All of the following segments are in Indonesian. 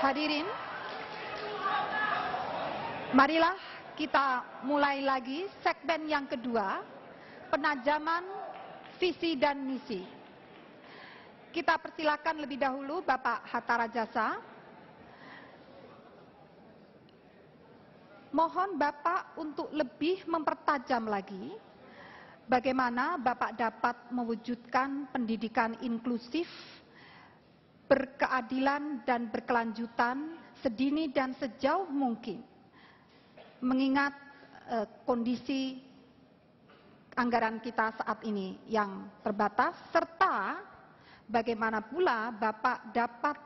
Hadirin, marilah kita mulai lagi segmen yang kedua, penajaman visi dan misi. Kita persilakan lebih dahulu Bapak Hatta Rajasa. Mohon Bapak untuk lebih mempertajam lagi bagaimana Bapak dapat mewujudkan pendidikan inklusif berkeadilan dan berkelanjutan sedini dan sejauh mungkin mengingat eh, kondisi anggaran kita saat ini yang terbatas serta bagaimana pula Bapak dapat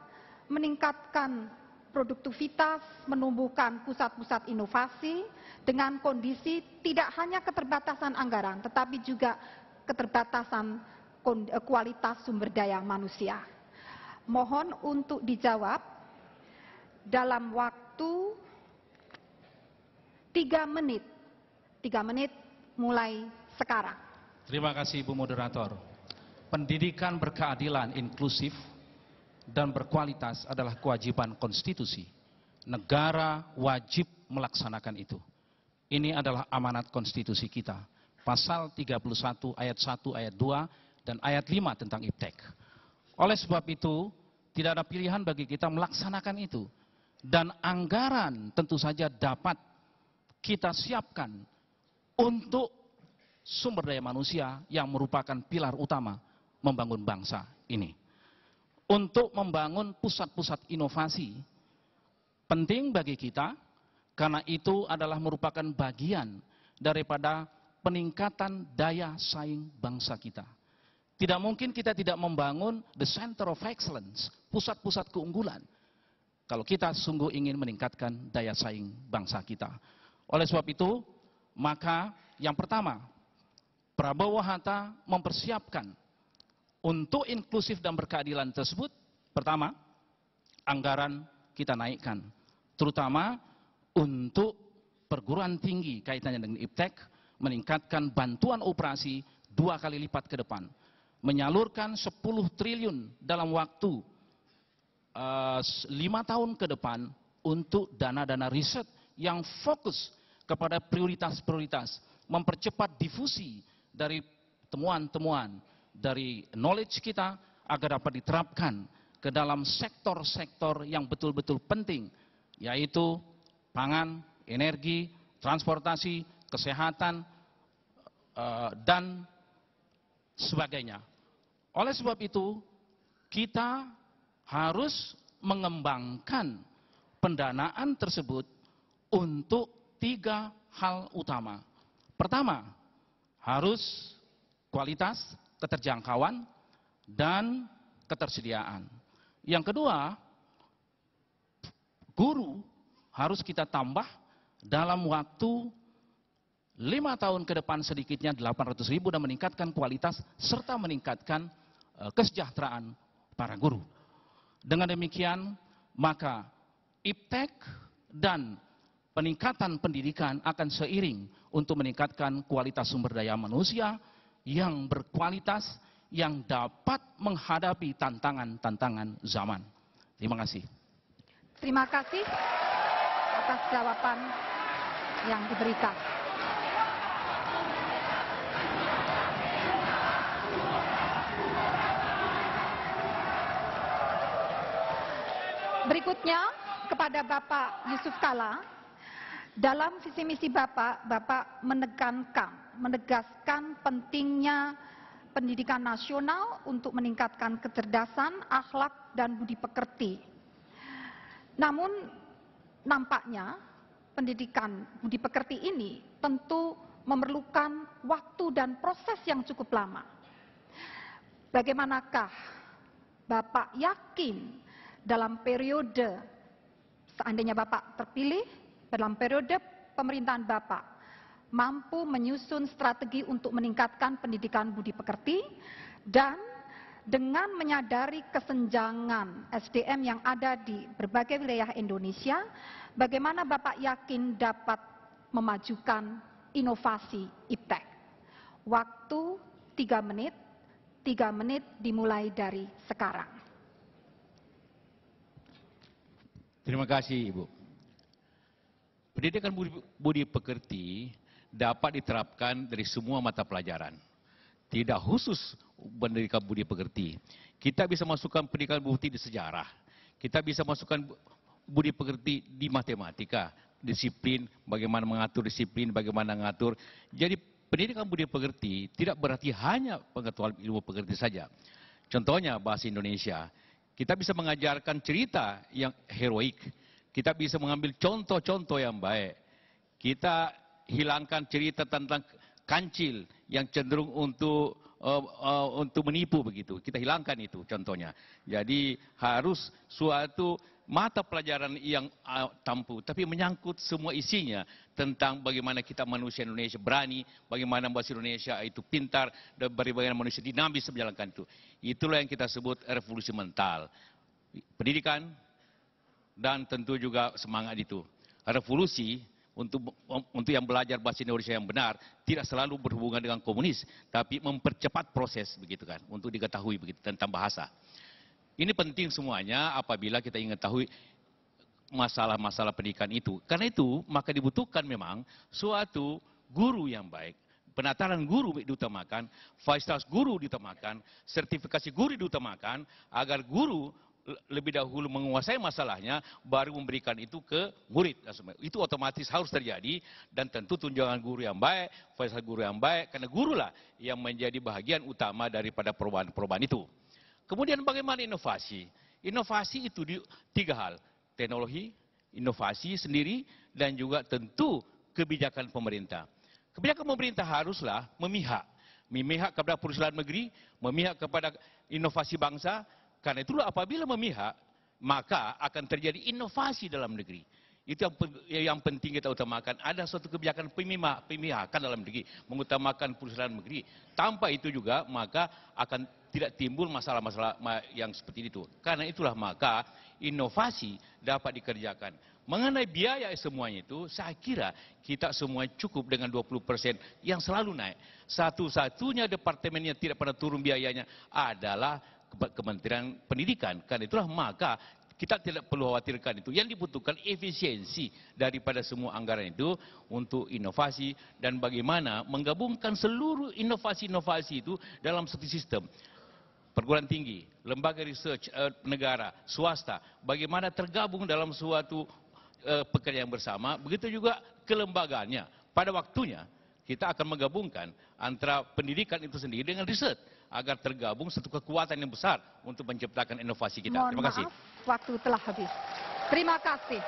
meningkatkan produktivitas, menumbuhkan pusat-pusat inovasi dengan kondisi tidak hanya keterbatasan anggaran tetapi juga keterbatasan eh, kualitas sumber daya manusia. Mohon untuk dijawab dalam waktu 3 menit. 3 menit mulai sekarang. Terima kasih Ibu Moderator. Pendidikan berkeadilan inklusif dan berkualitas adalah kewajiban konstitusi. Negara wajib melaksanakan itu. Ini adalah amanat konstitusi kita. Pasal 31 ayat 1 ayat 2 dan ayat 5 tentang IPTEK. Oleh sebab itu, tidak ada pilihan bagi kita melaksanakan itu. Dan anggaran tentu saja dapat kita siapkan untuk sumber daya manusia yang merupakan pilar utama membangun bangsa ini. Untuk membangun pusat-pusat inovasi, penting bagi kita karena itu adalah merupakan bagian daripada peningkatan daya saing bangsa kita. Tidak mungkin kita tidak membangun the center of excellence, pusat-pusat keunggulan. Kalau kita sungguh ingin meningkatkan daya saing bangsa kita. Oleh sebab itu, maka yang pertama, Prabowo Hatta mempersiapkan untuk inklusif dan berkeadilan tersebut, pertama, anggaran kita naikkan. Terutama untuk perguruan tinggi kaitannya dengan IPTEK, meningkatkan bantuan operasi dua kali lipat ke depan menyalurkan 10 triliun dalam waktu eh, lima 5 tahun ke depan untuk dana-dana riset yang fokus kepada prioritas-prioritas, mempercepat difusi dari temuan-temuan dari knowledge kita agar dapat diterapkan ke dalam sektor-sektor yang betul-betul penting, yaitu pangan, energi, transportasi, kesehatan, eh, dan sebagainya. Oleh sebab itu, kita harus mengembangkan pendanaan tersebut untuk tiga hal utama. Pertama, harus kualitas, keterjangkauan, dan ketersediaan. Yang kedua, guru harus kita tambah dalam waktu lima tahun ke depan sedikitnya 800 ribu dan meningkatkan kualitas serta meningkatkan Eh, kesejahteraan para guru. Dengan demikian, maka iptek dan peningkatan pendidikan akan seiring untuk meningkatkan kualitas sumber daya manusia yang berkualitas yang dapat menghadapi tantangan-tantangan zaman. Terima kasih. Terima kasih atas jawaban yang diberikan. berikutnya kepada Bapak Yusuf Kala. Dalam visi misi Bapak, Bapak menekankan, menegaskan pentingnya pendidikan nasional untuk meningkatkan kecerdasan, akhlak, dan budi pekerti. Namun nampaknya pendidikan budi pekerti ini tentu memerlukan waktu dan proses yang cukup lama. Bagaimanakah Bapak yakin dalam periode seandainya Bapak terpilih dalam periode pemerintahan Bapak mampu menyusun strategi untuk meningkatkan pendidikan budi pekerti dan dengan menyadari kesenjangan SDM yang ada di berbagai wilayah Indonesia, bagaimana Bapak yakin dapat memajukan inovasi IPTEK? Waktu 3 menit, 3 menit dimulai dari sekarang. Terima kasih Ibu. Pendidikan budi pekerti dapat diterapkan dari semua mata pelajaran. Tidak khusus pendidikan budi pekerti. Kita bisa masukkan pendidikan budi di sejarah. Kita bisa masukkan budi pekerti di matematika, disiplin, bagaimana mengatur disiplin, bagaimana mengatur. Jadi pendidikan budi pekerti tidak berarti hanya pengetahuan ilmu pekerti saja. Contohnya bahasa Indonesia. Kita bisa mengajarkan cerita yang heroik. Kita bisa mengambil contoh-contoh yang baik. Kita hilangkan cerita tentang kancil yang cenderung untuk uh, uh, untuk menipu begitu. Kita hilangkan itu contohnya. Jadi harus suatu mata pelajaran yang ah, tampu, tapi menyangkut semua isinya tentang bagaimana kita manusia Indonesia berani, bagaimana bahasa Indonesia itu pintar, dan bagaimana manusia dinamis menjalankan itu. Itulah yang kita sebut revolusi mental. Pendidikan, dan tentu juga semangat itu. Revolusi untuk untuk yang belajar bahasa Indonesia yang benar tidak selalu berhubungan dengan komunis, tapi mempercepat proses begitu kan untuk diketahui begitu tentang bahasa. Ini penting semuanya apabila kita ingin tahu masalah-masalah pendidikan itu. Karena itu, maka dibutuhkan memang suatu guru yang baik. Penataran guru diutamakan, fasilitas guru diutamakan, sertifikasi guru diutamakan, agar guru lebih dahulu menguasai masalahnya, baru memberikan itu ke murid. Nah, itu otomatis harus terjadi, dan tentu tunjangan guru yang baik, fasilitas guru yang baik, karena gurulah yang menjadi bahagian utama daripada perubahan-perubahan itu. Kemudian bagaimana inovasi? Inovasi itu di, tiga hal. Teknologi, inovasi sendiri, dan juga tentu kebijakan pemerintah. Kebijakan pemerintah haruslah memihak. Memihak kepada perusahaan negeri, memihak kepada inovasi bangsa. Karena itulah apabila memihak, maka akan terjadi inovasi dalam negeri. Itu yang, yang penting kita utamakan. Ada suatu kebijakan pemihakan dalam negeri, mengutamakan perusahaan negeri. Tanpa itu juga, maka akan tidak timbul masalah-masalah yang seperti itu. Karena itulah maka inovasi dapat dikerjakan. Mengenai biaya semuanya itu, saya kira kita semua cukup dengan 20 persen yang selalu naik. Satu-satunya departemen yang tidak pernah turun biayanya adalah Kementerian Pendidikan. Karena itulah maka kita tidak perlu khawatirkan itu. Yang dibutuhkan efisiensi daripada semua anggaran itu untuk inovasi dan bagaimana menggabungkan seluruh inovasi-inovasi itu dalam satu sistem perguruan tinggi, lembaga research eh, negara, swasta, bagaimana tergabung dalam suatu eh, pekerjaan bersama, begitu juga kelembagaannya. Pada waktunya kita akan menggabungkan antara pendidikan itu sendiri dengan riset agar tergabung satu kekuatan yang besar untuk menciptakan inovasi kita. Mohon Terima kasih. Maaf, waktu telah habis. Terima kasih.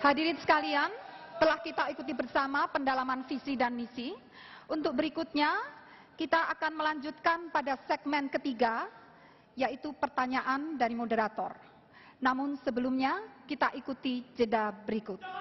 Hadirin sekalian, telah kita ikuti bersama pendalaman visi dan misi. Untuk berikutnya, kita akan melanjutkan pada segmen ketiga, yaitu pertanyaan dari moderator. Namun sebelumnya, kita ikuti jeda berikut.